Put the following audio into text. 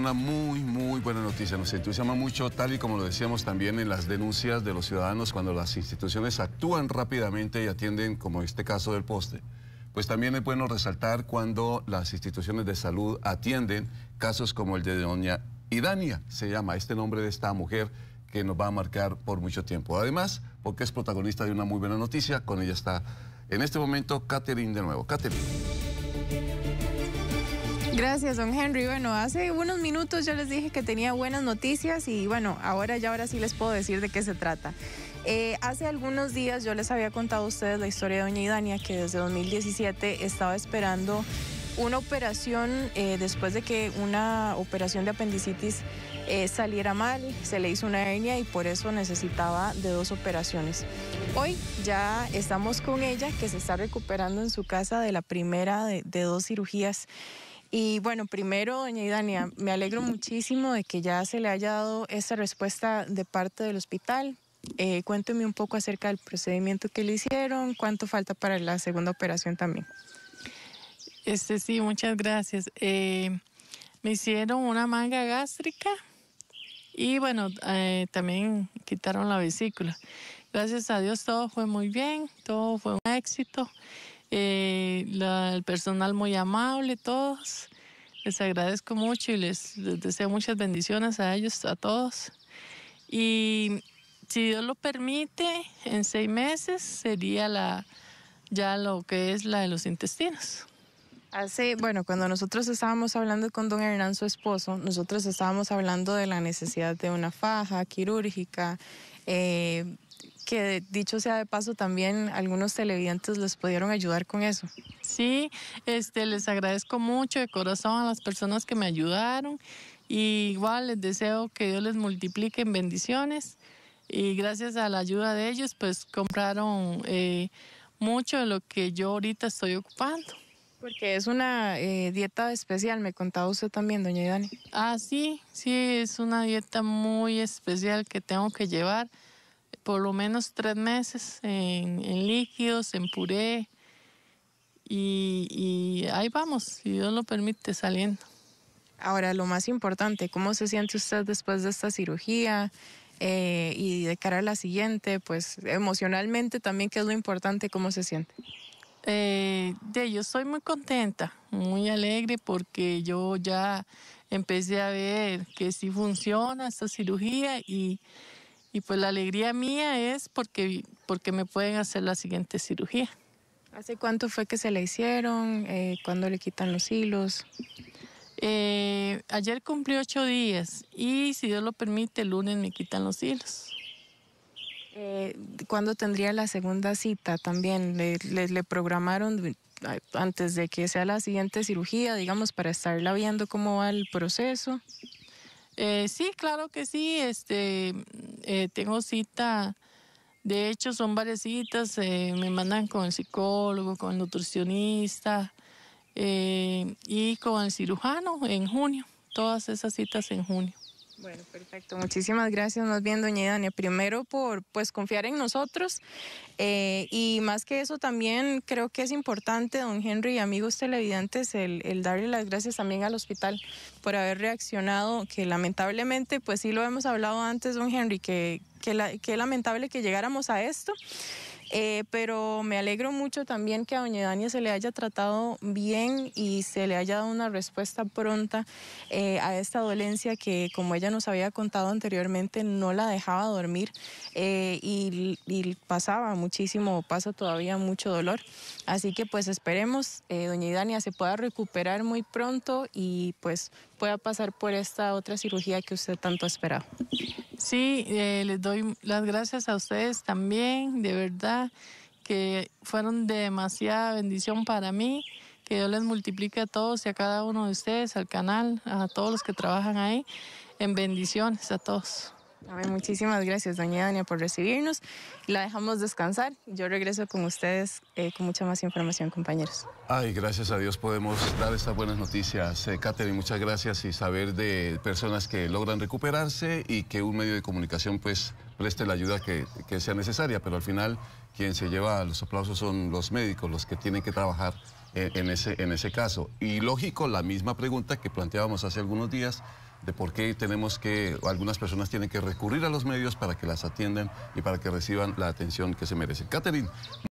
Una muy, muy buena noticia. Nos entusiasma mucho, tal y como lo decíamos también en las denuncias de los ciudadanos, cuando las instituciones actúan rápidamente y atienden, como este caso del poste. Pues también es bueno resaltar cuando las instituciones de salud atienden casos como el de doña Idania, se llama este nombre de esta mujer que nos va a marcar por mucho tiempo. Además, porque es protagonista de una muy buena noticia, con ella está en este momento Catherine de nuevo. Catherine. Gracias, don Henry. Bueno, hace unos minutos yo les dije que tenía buenas noticias y bueno, ahora ya ahora sí les puedo decir de qué se trata. Eh, hace algunos días yo les había contado a ustedes la historia de doña Idania, que desde 2017 estaba esperando una operación eh, después de que una operación de apendicitis eh, saliera mal, se le hizo una hernia y por eso necesitaba de dos operaciones. Hoy ya estamos con ella, que se está recuperando en su casa de la primera de dos cirugías. Y bueno, primero, doña Idania, me alegro muchísimo de que ya se le haya dado esa respuesta de parte del hospital. Eh, cuénteme un poco acerca del procedimiento que le hicieron, cuánto falta para la segunda operación también. Este sí, muchas gracias. Eh, me hicieron una manga gástrica y bueno, eh, también quitaron la vesícula. Gracias a Dios todo fue muy bien, todo fue un éxito. Eh, el personal muy amable, todos. Les agradezco mucho y les, deseo muchas bendiciones a ellos, a todos. Y si Dios lo permite, en seis meses sería la, ya lo que es la de los intestinos. Hace, bueno, cuando nosotros estábamos hablando con don Hernán, su esposo, nosotros estábamos hablando de la necesidad de una faja quirúrgica, eh, que dicho sea de paso también algunos televidentes les pudieron ayudar con eso. Sí, este, les agradezco mucho de corazón a las personas que me ayudaron y igual les deseo que Dios les multiplique en bendiciones y gracias a la ayuda de ellos pues compraron eh, mucho de lo que yo ahorita estoy ocupando. Porque es una eh, dieta especial, me contaba usted también, doña Ivani. Ah, sí, sí, es una dieta muy especial que tengo que llevar por lo menos tres meses en, líquidos, en puré. Y, ahí vamos, si Dios lo permite, saliendo. Ahora, lo más importante, ¿cómo se siente usted después de esta cirugía? Eh, y de cara a la siguiente, pues emocionalmente también, ¿qué es lo importante? ¿Cómo se siente? Eh, de, yo estoy muy contenta, muy alegre porque yo ya empecé a ver que sí funciona esta cirugía y, y pues la alegría mía es porque, porque me pueden hacer la siguiente cirugía. ¿Hace cuánto fue que se le hicieron? Eh, ¿Cuándo le quitan los hilos? Eh, ayer cumplí ocho días y si Dios lo permite, el lunes me quitan los hilos. Eh, ¿Cuándo tendría la segunda cita también? ¿Le, le programaron antes de que sea la siguiente cirugía, digamos, para estarla viendo cómo va el proceso? Eh, sí, claro que sí. Este, eh, tengo cita. De hecho, son varias citas. Eh, me mandan con el psicólogo, con el nutricionista y con el cirujano en junio. Todas esas citas en junio. Bueno, perfecto. Muchísimas gracias más bien, doña Dania. Primero por pues confiar en nosotros eh, y más que eso también creo que es importante, don Henry y amigos televidentes, el, darle las gracias también al hospital por haber reaccionado, que lamentablemente, pues sí lo hemos hablado antes, don Henry, que, que, que lamentable que llegáramos a esto. Eh, pero me alegro mucho también que a doña Dania se le haya tratado bien y se le haya dado una respuesta pronta eh, a esta dolencia que, como ella nos había contado anteriormente, no la dejaba dormir eh, y, pasaba muchísimo, pasa todavía mucho dolor. Así que pues esperemos, doña Dania se pueda recuperar muy pronto y pues pueda pasar por esta otra cirugía que usted tanto ha esperado. Sí, eh, les doy las gracias a ustedes también, de verdad, que fueron de demasiada bendición para mí. Que Dios les multiplique a todos y a cada uno de ustedes, al canal, a todos los que trabajan ahí, en bendiciones a todos muchísimas gracias, doña Dania, por recibirnos. La dejamos descansar. Yo regreso con ustedes eh, con mucha más información, compañeros. Ay, gracias a Dios podemos dar estas buenas noticias, eh, Catherine. Muchas gracias y saber de personas que logran recuperarse y que un medio de comunicación pues preste la ayuda que, que sea necesaria. Pero al final, quien se lleva los aplausos son los médicos, los que tienen que trabajar eh, en, ese, en ese caso. Y lógico, la misma pregunta que planteábamos hace algunos días de por qué tenemos que, algunas personas tienen que recurrir a los medios para que las atiendan y para que reciban la atención que se merecen. Catherine.